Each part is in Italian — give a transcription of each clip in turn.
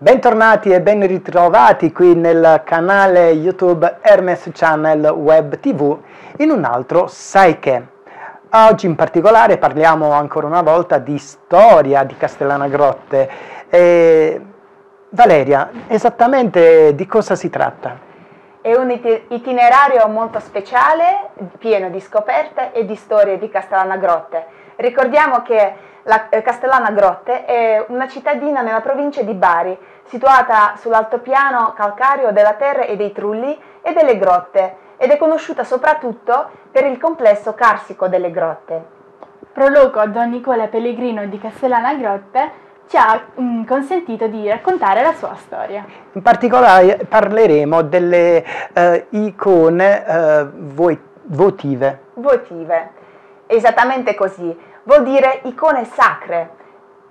Bentornati e ben ritrovati qui nel canale YouTube Hermes Channel Web TV in un altro Saike. Oggi in particolare parliamo ancora una volta di storia di Castellana Grotte. E Valeria, esattamente di cosa si tratta? È un itinerario molto speciale, pieno di scoperte e di storie di Castellana Grotte. Ricordiamo che la eh, Castellana Grotte è una cittadina nella provincia di Bari, situata sull'altopiano calcario della terra e dei trulli e delle grotte ed è conosciuta soprattutto per il complesso carsico delle grotte. Prologo Don Nicola Pellegrino di Castellana Grotte ci ha mm, consentito di raccontare la sua storia. In particolare parleremo delle eh, icone eh, votive. Votive, esattamente così vuol dire icone sacre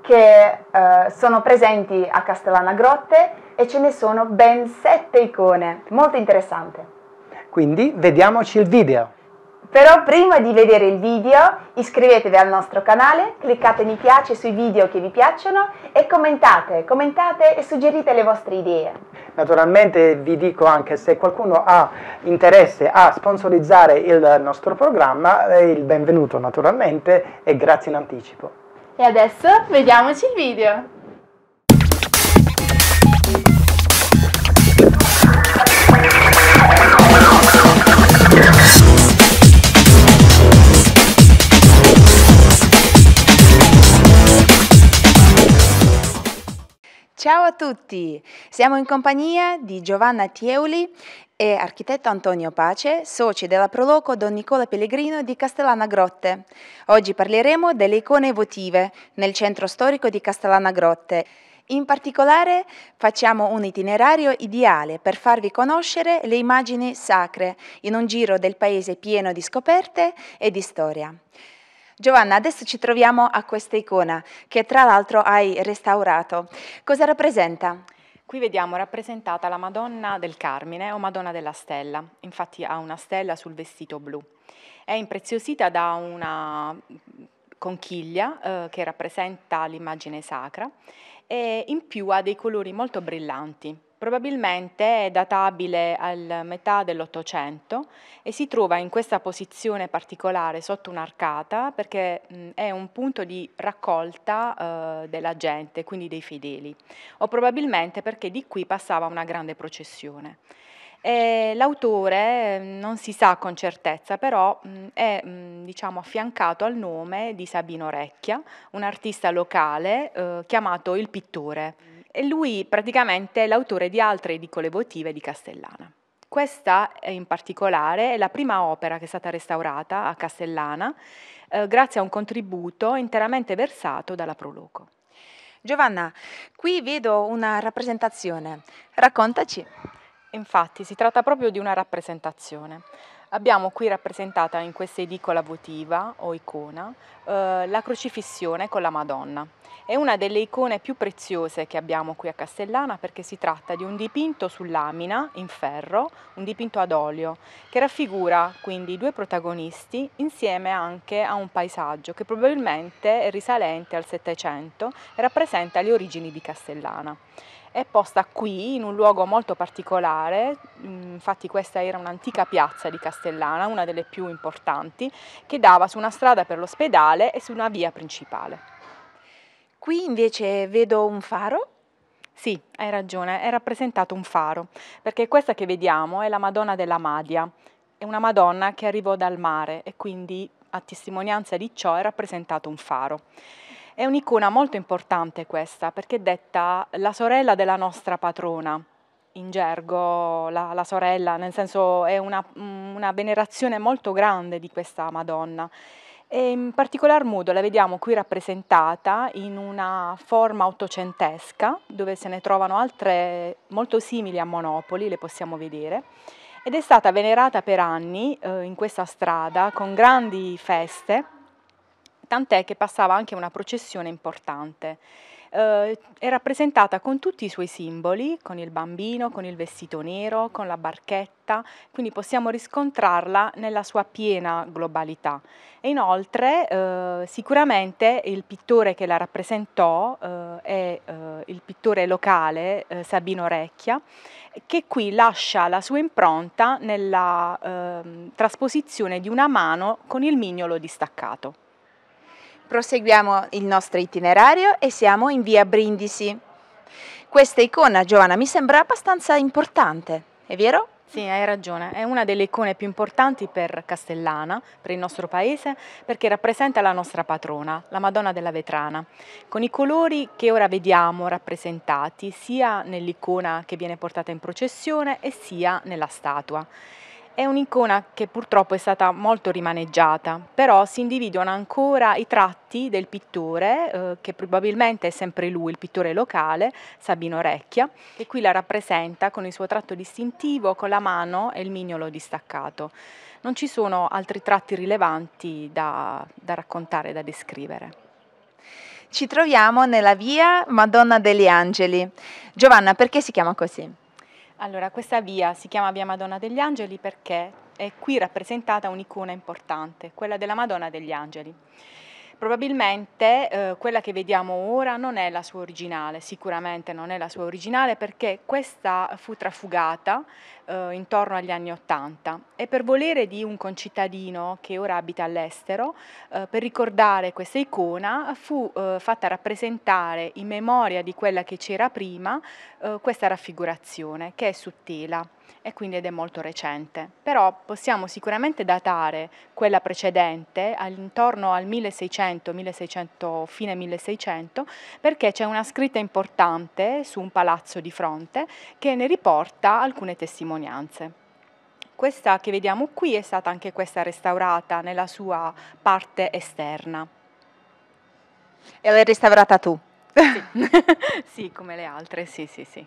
che eh, sono presenti a Castellana Grotte e ce ne sono ben sette icone, molto interessante. Quindi vediamoci il video. Però prima di vedere il video iscrivetevi al nostro canale, cliccate mi piace sui video che vi piacciono e commentate, commentate e suggerite le vostre idee. Naturalmente vi dico anche se qualcuno ha interesse a sponsorizzare il nostro programma, è eh, il benvenuto naturalmente e grazie in anticipo. E adesso vediamoci il video. Ciao a tutti! Siamo in compagnia di Giovanna Tieuli e architetto Antonio Pace, soci della Proloco Don Nicola Pellegrino di Castellana Grotte. Oggi parleremo delle icone votive nel centro storico di Castellana Grotte. In particolare facciamo un itinerario ideale per farvi conoscere le immagini sacre in un giro del paese pieno di scoperte e di storia. Giovanna, adesso ci troviamo a questa icona che tra l'altro hai restaurato. Cosa rappresenta? Qui vediamo rappresentata la Madonna del Carmine o Madonna della Stella, infatti ha una stella sul vestito blu. È impreziosita da una conchiglia eh, che rappresenta l'immagine sacra e in più ha dei colori molto brillanti, Probabilmente è databile al metà dell'Ottocento e si trova in questa posizione particolare sotto un'arcata perché mh, è un punto di raccolta eh, della gente, quindi dei fedeli, o probabilmente perché di qui passava una grande processione. E l'autore non si sa con certezza, però mh, è mh, diciamo, affiancato al nome di Sabino Recchia, un artista locale eh, chiamato il pittore. E lui praticamente l'autore di altre edicole votive di Castellana. Questa eh, in particolare è la prima opera che è stata restaurata a Castellana eh, grazie a un contributo interamente versato dalla Proloco. Giovanna, qui vedo una rappresentazione, raccontaci. Infatti si tratta proprio di una rappresentazione. Abbiamo qui rappresentata in questa edicola votiva o icona eh, la crocifissione con la Madonna. È una delle icone più preziose che abbiamo qui a Castellana perché si tratta di un dipinto su lamina in ferro, un dipinto ad olio, che raffigura quindi i due protagonisti insieme anche a un paesaggio che probabilmente è risalente al Settecento e rappresenta le origini di Castellana è posta qui in un luogo molto particolare, mm, infatti questa era un'antica piazza di Castellana, una delle più importanti, che dava su una strada per l'ospedale e su una via principale. Qui invece vedo un faro sì, hai ragione, è rappresentato un faro, perché questa che vediamo è la Madonna della Madia, è una Madonna che arrivò dal mare e quindi a testimonianza di ciò è rappresentato un faro. È un'icona molto importante questa perché è detta la sorella della nostra patrona, in gergo la, la sorella, nel senso è una, mm, una venerazione molto grande di questa Madonna. E in particolar modo la vediamo qui rappresentata in una forma ottocentesca, dove se ne trovano altre molto simili a Monopoli, le possiamo vedere, ed è stata venerata per anni eh, in questa strada con grandi feste tant'è che passava anche una processione importante. Eh, è rappresentata con tutti i suoi simboli, con il bambino, con il vestito nero, con la barchetta, quindi possiamo riscontrarla nella sua piena globalità. E inoltre eh, sicuramente il pittore che la rappresentò eh, è eh, il pittore locale eh, Sabino Recchia, che qui lascia la sua impronta nella ehm, trasposizione di una mano con il mignolo distaccato. Proseguiamo il nostro itinerario e siamo in via Brindisi. Questa icona, Giovanna, mi sembra abbastanza importante, è vero? Sì, hai ragione, è una delle icone più importanti per Castellana, per il nostro paese, perché rappresenta la nostra patrona, la Madonna della Vetrana, con i colori che ora vediamo rappresentati sia nell'icona che viene portata in processione e sia nella statua. È un'icona che purtroppo è stata molto rimaneggiata, però si individuano ancora i tratti del pittore, eh, che probabilmente è sempre lui, il pittore locale, Sabino Recchia, che qui la rappresenta con il suo tratto distintivo, con la mano e il mignolo distaccato. Non ci sono altri tratti rilevanti da, da raccontare, da descrivere. Ci troviamo nella via Madonna degli Angeli. Giovanna, perché si chiama così? Allora, questa via si chiama Via Madonna degli Angeli perché è qui rappresentata un'icona importante, quella della Madonna degli Angeli. Probabilmente eh, quella che vediamo ora non è la sua originale, sicuramente non è la sua originale perché questa fu trafugata eh, intorno agli anni Ottanta e per volere di un concittadino che ora abita all'estero, eh, per ricordare questa icona fu eh, fatta rappresentare in memoria di quella che c'era prima eh, questa raffigurazione che è su tela e quindi ed è molto recente. Però possiamo sicuramente datare quella precedente intorno al 1600, 1600 fine 1600, perché c'è una scritta importante su un palazzo di fronte che ne riporta alcune testimonianze. Questa che vediamo qui è stata anche questa restaurata nella sua parte esterna. E l'hai restaurata tu? Sì. sì, come le altre, sì, sì, sì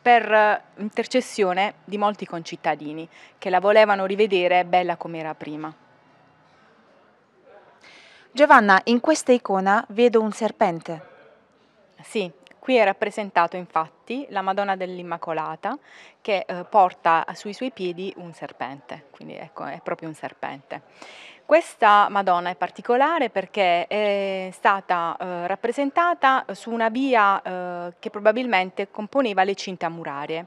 per eh, intercessione di molti concittadini che la volevano rivedere bella come era prima. Giovanna, in questa icona vedo un serpente. Sì, qui è rappresentato infatti la Madonna dell'Immacolata che eh, porta sui suoi piedi un serpente, quindi ecco, è proprio un serpente. Questa Madonna è particolare perché è stata eh, rappresentata su una via eh, che probabilmente componeva le cinta murarie.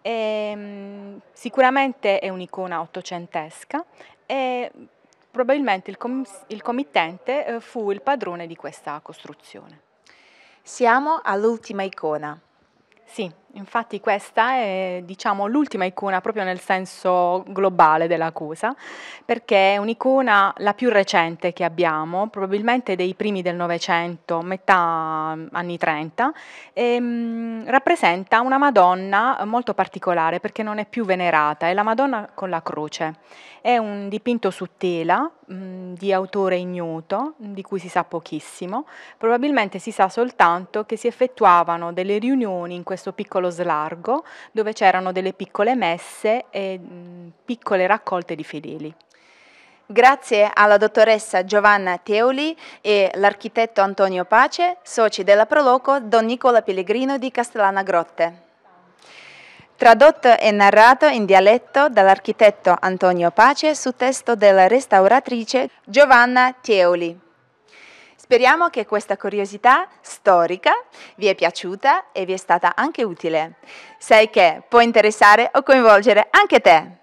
E, ehm, sicuramente è un'icona ottocentesca e probabilmente il, com il committente eh, fu il padrone di questa costruzione. Siamo all'ultima icona. Sì, Infatti questa è diciamo, l'ultima icona proprio nel senso globale della cosa, perché è un'icona la più recente che abbiamo, probabilmente dei primi del Novecento, metà mm, anni 30, e, mh, mm, rappresenta una Madonna molto particolare perché non è più venerata, è la Madonna con la croce. È un dipinto su tela mh, mm, di autore ignoto, di cui si sa pochissimo, probabilmente si sa soltanto che si effettuavano delle riunioni in questo piccolo piccolo slargo dove c'erano delle piccole messe e mm, piccole raccolte di fedeli. Grazie alla dottoressa Giovanna Teoli e l'architetto Antonio Pace, soci della Proloco Don Nicola Pellegrino di Castellana Grotte. Tradotto e narrato in dialetto dall'architetto Antonio Pace su testo della restauratrice Giovanna Teoli. Speriamo che questa curiosità storica vi è piaciuta e vi è stata anche utile. Sai che può interessare o coinvolgere anche te.